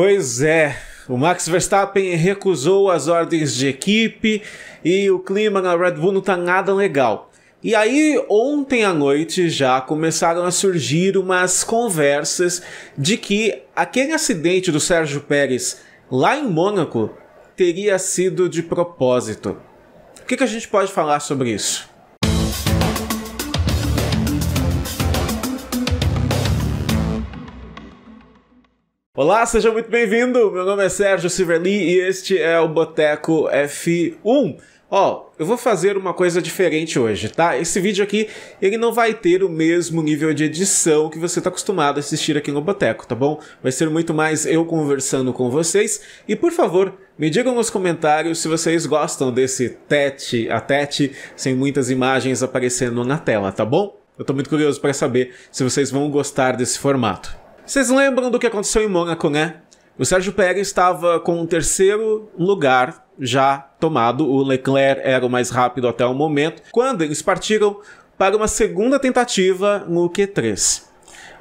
Pois é, o Max Verstappen recusou as ordens de equipe e o clima na Red Bull não tá nada legal. E aí, ontem à noite já começaram a surgir umas conversas de que aquele acidente do Sérgio Pérez lá em Mônaco teria sido de propósito. O que, que a gente pode falar sobre isso? Olá, seja muito bem-vindo. Meu nome é Sérgio Silverly e este é o Boteco F1. Ó, eu vou fazer uma coisa diferente hoje, tá? Esse vídeo aqui, ele não vai ter o mesmo nível de edição que você está acostumado a assistir aqui no Boteco, tá bom? Vai ser muito mais eu conversando com vocês. E por favor, me digam nos comentários se vocês gostam desse tete a tete, sem muitas imagens aparecendo na tela, tá bom? Eu tô muito curioso para saber se vocês vão gostar desse formato. Vocês lembram do que aconteceu em Mônaco, né? O Sérgio Pérez estava com o terceiro lugar já tomado, o Leclerc era o mais rápido até o momento, quando eles partiram para uma segunda tentativa no Q3.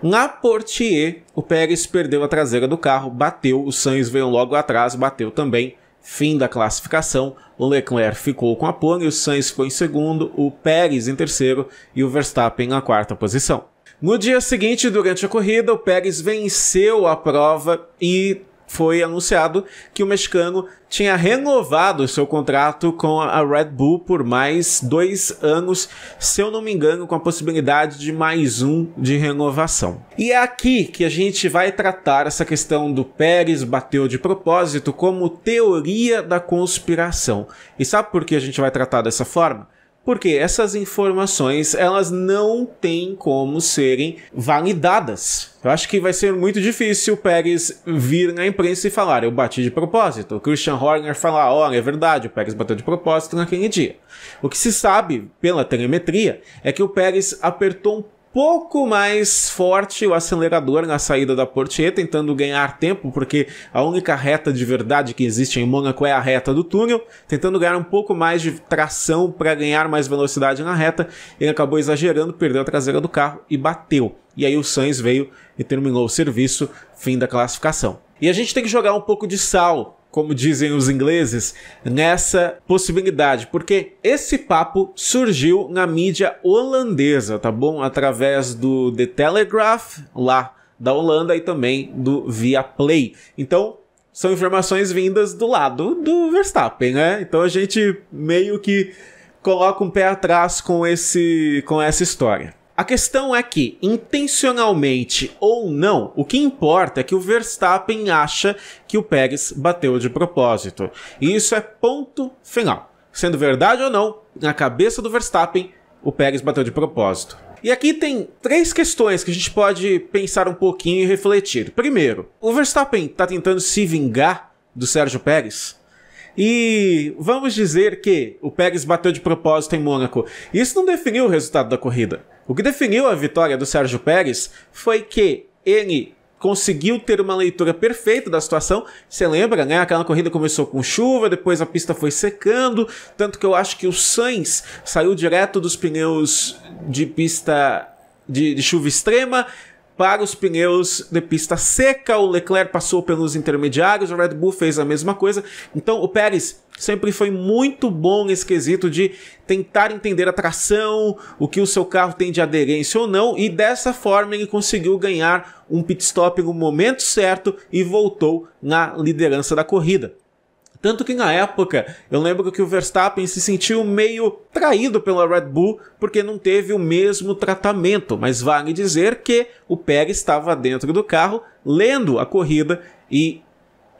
Na Portier, o Pérez perdeu a traseira do carro, bateu, o Sainz veio logo atrás, bateu também, fim da classificação. O Leclerc ficou com a pole, o Sainz foi em segundo, o Pérez em terceiro e o Verstappen na quarta posição. No dia seguinte, durante a corrida, o Pérez venceu a prova e foi anunciado que o mexicano tinha renovado seu contrato com a Red Bull por mais dois anos, se eu não me engano, com a possibilidade de mais um de renovação. E é aqui que a gente vai tratar essa questão do Pérez bateu de propósito como teoria da conspiração. E sabe por que a gente vai tratar dessa forma? porque essas informações elas não têm como serem validadas. Eu acho que vai ser muito difícil o Pérez vir na imprensa e falar eu bati de propósito. O Christian Horner falar, olha, é verdade, o Pérez bateu de propósito naquele dia. O que se sabe pela telemetria é que o Pérez apertou um pouco mais forte o acelerador na saída da Portier, tentando ganhar tempo, porque a única reta de verdade que existe em Mônaco é a reta do túnel, tentando ganhar um pouco mais de tração para ganhar mais velocidade na reta. Ele acabou exagerando, perdeu a traseira do carro e bateu. E aí o Sainz veio e terminou o serviço, fim da classificação. E a gente tem que jogar um pouco de sal como dizem os ingleses, nessa possibilidade, porque esse papo surgiu na mídia holandesa, tá bom? Através do The Telegraph, lá da Holanda, e também do Via Play. Então, são informações vindas do lado do Verstappen, né? Então a gente meio que coloca um pé atrás com, esse, com essa história. A questão é que, intencionalmente ou não, o que importa é que o Verstappen acha que o Pérez bateu de propósito. E isso é ponto final. Sendo verdade ou não, na cabeça do Verstappen, o Pérez bateu de propósito. E aqui tem três questões que a gente pode pensar um pouquinho e refletir. Primeiro, o Verstappen está tentando se vingar do Sérgio Pérez? E vamos dizer que o Pérez bateu de propósito em Mônaco. Isso não definiu o resultado da corrida. O que definiu a vitória do Sérgio Pérez foi que ele conseguiu ter uma leitura perfeita da situação. Você lembra, né? Aquela corrida começou com chuva, depois a pista foi secando, tanto que eu acho que o Sainz saiu direto dos pneus de pista de, de chuva extrema para os pneus de pista seca, o Leclerc passou pelos intermediários, o Red Bull fez a mesma coisa. Então o Pérez sempre foi muito bom nesse quesito de tentar entender a tração, o que o seu carro tem de aderência ou não, e dessa forma ele conseguiu ganhar um pit stop no momento certo e voltou na liderança da corrida. Tanto que na época, eu lembro que o Verstappen se sentiu meio traído pela Red Bull porque não teve o mesmo tratamento, mas vale dizer que o Pérez estava dentro do carro lendo a corrida e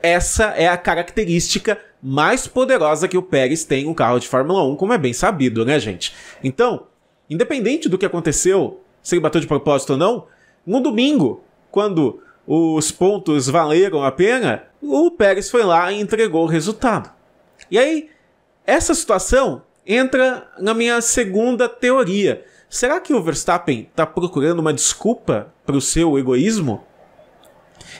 essa é a característica mais poderosa que o Pérez tem um carro de Fórmula 1, como é bem sabido, né, gente? Então, independente do que aconteceu, se ele bateu de propósito ou não, no domingo, quando os pontos valeram a pena, o Pérez foi lá e entregou o resultado. E aí, essa situação entra na minha segunda teoria. Será que o Verstappen está procurando uma desculpa para o seu egoísmo?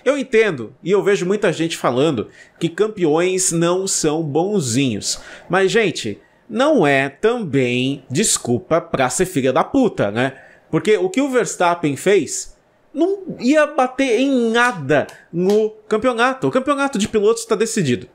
Eu entendo e eu vejo muita gente falando que campeões não são bonzinhos. Mas, gente, não é também desculpa pra ser filha da puta, né? Porque o que o Verstappen fez não ia bater em nada no campeonato. O campeonato de pilotos está decidido.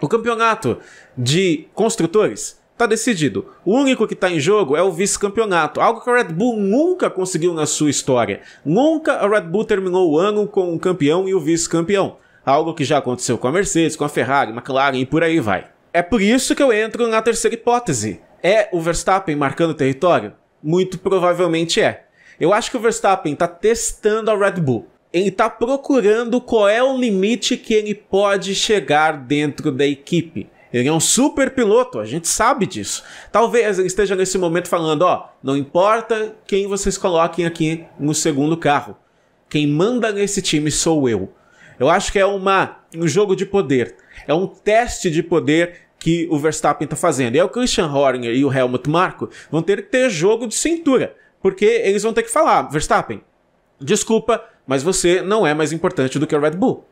O campeonato de construtores tá decidido. O único que tá em jogo é o vice-campeonato, algo que a Red Bull nunca conseguiu na sua história. Nunca a Red Bull terminou o ano com o campeão e o vice-campeão, algo que já aconteceu com a Mercedes, com a Ferrari, McLaren e por aí vai. É por isso que eu entro na terceira hipótese. É o Verstappen marcando território? Muito provavelmente é. Eu acho que o Verstappen tá testando a Red Bull. Ele tá procurando qual é o limite que ele pode chegar dentro da equipe ele é um super piloto, a gente sabe disso. Talvez ele esteja nesse momento falando: ó, não importa quem vocês coloquem aqui no segundo carro, quem manda nesse time sou eu. Eu acho que é uma, um jogo de poder, é um teste de poder que o Verstappen está fazendo. E é o Christian Horner e o Helmut Marko vão ter que ter jogo de cintura, porque eles vão ter que falar: Verstappen, desculpa, mas você não é mais importante do que o Red Bull.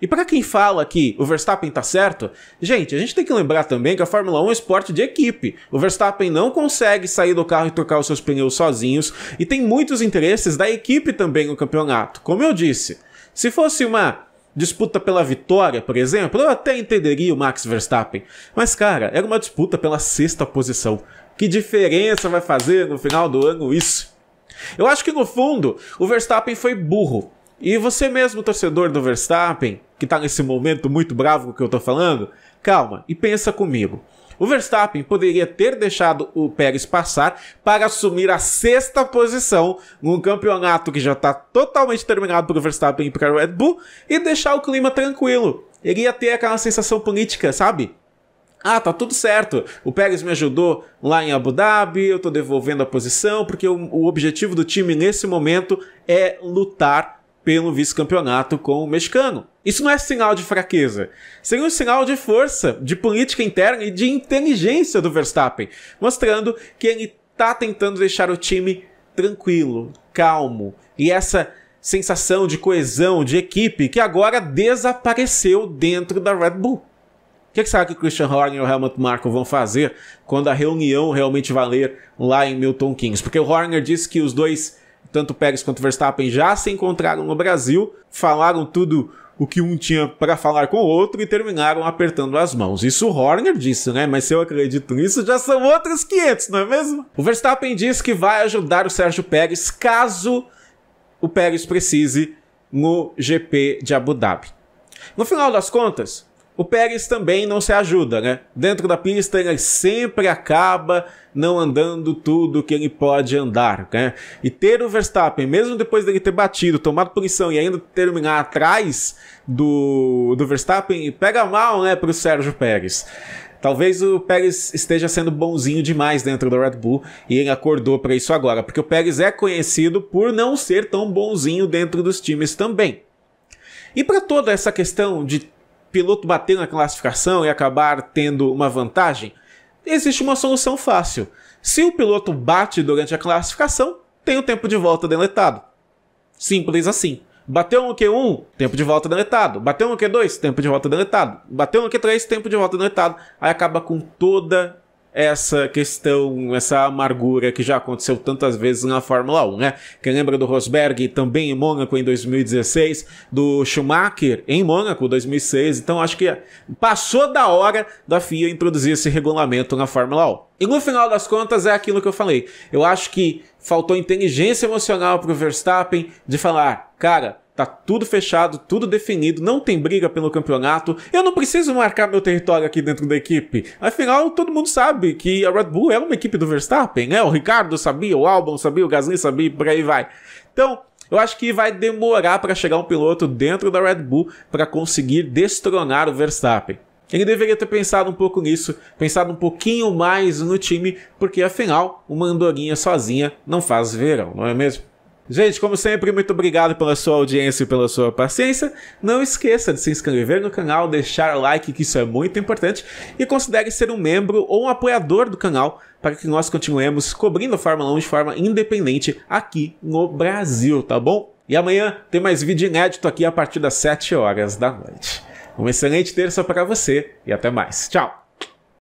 E para quem fala que o Verstappen tá certo, gente, a gente tem que lembrar também que a Fórmula 1 é um esporte de equipe. O Verstappen não consegue sair do carro e trocar os seus pneus sozinhos e tem muitos interesses da equipe também no campeonato. Como eu disse, se fosse uma disputa pela vitória, por exemplo, eu até entenderia o Max Verstappen. Mas cara, era uma disputa pela sexta posição. Que diferença vai fazer no final do ano isso? Eu acho que no fundo, o Verstappen foi burro e você mesmo, torcedor do Verstappen, que está nesse momento muito bravo que eu estou falando, calma e pensa comigo. O Verstappen poderia ter deixado o Pérez passar para assumir a sexta posição num campeonato que já está totalmente terminado para o Verstappen e para o Red Bull e deixar o clima tranquilo. Ele ia ter aquela sensação política, sabe? Ah, tá tudo certo. O Pérez me ajudou lá em Abu Dhabi, eu tô devolvendo a posição, porque o, o objetivo do time nesse momento é lutar pelo vice-campeonato com o mexicano. Isso não é sinal de fraqueza. Seria um sinal de força, de política interna e de inteligência do Verstappen, mostrando que ele está tentando deixar o time tranquilo, calmo. E essa sensação de coesão, de equipe, que agora desapareceu dentro da Red Bull. O que, que será que o Christian Horner e o Helmut Marko vão fazer quando a reunião realmente valer lá em Milton Keynes? Porque o Horner disse que os dois tanto Pérez quanto Verstappen já se encontraram no Brasil, falaram tudo o que um tinha para falar com o outro e terminaram apertando as mãos. Isso o Horner disse, né? Mas se eu acredito nisso, já são outros 500, não é mesmo? O Verstappen disse que vai ajudar o Sérgio Pérez caso o Pérez precise no GP de Abu Dhabi. No final das contas, o Pérez também não se ajuda, né? Dentro da pista ele sempre acaba não andando tudo que ele pode andar, né? E ter o Verstappen, mesmo depois dele ter batido, tomado punição e ainda terminar atrás do, do Verstappen, pega mal, né, para o Sérgio Pérez. Talvez o Pérez esteja sendo bonzinho demais dentro do Red Bull e ele acordou para isso agora, porque o Pérez é conhecido por não ser tão bonzinho dentro dos times também. E para toda essa questão de piloto bater na classificação e acabar tendo uma vantagem? Existe uma solução fácil. Se o piloto bate durante a classificação, tem o tempo de volta deletado. Simples assim. Bateu no Q1, tempo de volta deletado. Bateu no Q2, tempo de volta deletado. Bateu no Q3, tempo de volta deletado. Aí acaba com toda essa questão, essa amargura que já aconteceu tantas vezes na Fórmula 1, né? Quem lembra do Rosberg também em Mônaco em 2016, do Schumacher em Mônaco 2006, então acho que passou da hora da FIA introduzir esse regulamento na Fórmula 1. E no final das contas é aquilo que eu falei. Eu acho que faltou inteligência emocional para o Verstappen de falar, cara, Tá tudo fechado, tudo definido, não tem briga pelo campeonato. Eu não preciso marcar meu território aqui dentro da equipe. Afinal, todo mundo sabe que a Red Bull é uma equipe do Verstappen, né? O Ricardo sabia, o Albon sabia, o Gasly sabia, e por aí vai. Então, eu acho que vai demorar para chegar um piloto dentro da Red Bull para conseguir destronar o Verstappen. Ele deveria ter pensado um pouco nisso, pensado um pouquinho mais no time, porque afinal, uma andorinha sozinha não faz verão, não é mesmo? Gente, como sempre, muito obrigado pela sua audiência e pela sua paciência. Não esqueça de se inscrever no canal, deixar like, que isso é muito importante, e considere ser um membro ou um apoiador do canal para que nós continuemos cobrindo a Fórmula 1 de forma independente aqui no Brasil, tá bom? E amanhã tem mais vídeo inédito aqui a partir das 7 horas da noite. Uma excelente terça para você e até mais. Tchau!